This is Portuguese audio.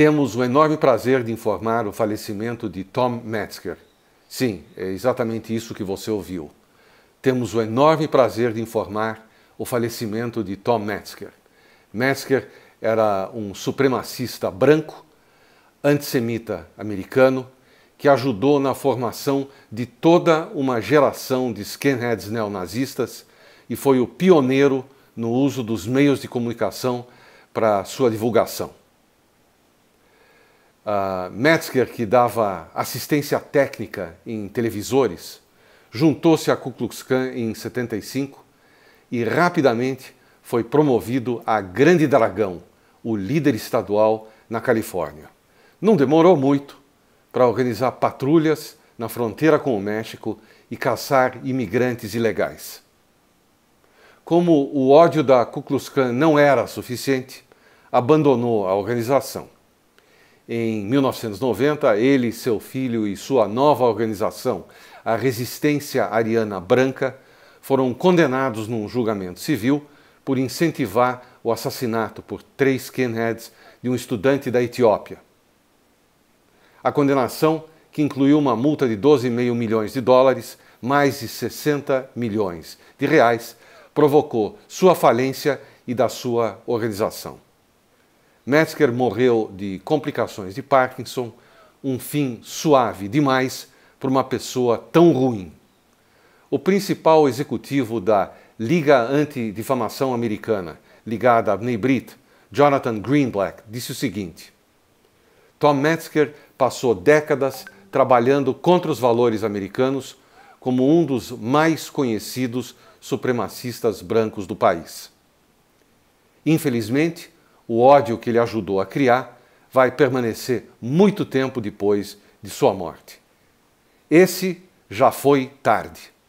temos o enorme prazer de informar o falecimento de Tom Metzger. Sim, é exatamente isso que você ouviu. Temos o enorme prazer de informar o falecimento de Tom Metzger. Metzger era um supremacista branco, antissemita americano, que ajudou na formação de toda uma geração de skinheads neonazistas e foi o pioneiro no uso dos meios de comunicação para sua divulgação uh, Metzger, que dava assistência técnica em televisores, juntou-se à Ku Klux Klan em 75 e rapidamente foi promovido a Grande Dragão, o líder estadual na Califórnia. Não demorou muito para organizar patrulhas na fronteira com o México e caçar imigrantes ilegais. Como o ódio da Ku Klux Klan não era suficiente, abandonou a organização. Em 1990, ele, seu filho e sua nova organização, a Resistência Ariana Branca, foram condenados num julgamento civil por incentivar o assassinato por três skinheads de um estudante da Etiópia. A condenação, que incluiu uma multa de 12,5 milhões de dólares, mais de 60 milhões de reais, provocou sua falência e da sua organização. Metzger morreu de complicações de Parkinson, um fim suave demais para uma pessoa tão ruim. O principal executivo da Liga Antidifamação Americana, ligada a Bnei Jonathan Greenblatt, disse o seguinte: Tom Metzger passou décadas trabalhando contra os valores americanos como um dos mais conhecidos supremacistas brancos do país. Infelizmente, o ódio que ele ajudou a criar vai permanecer muito tempo depois de sua morte. Esse já foi tarde.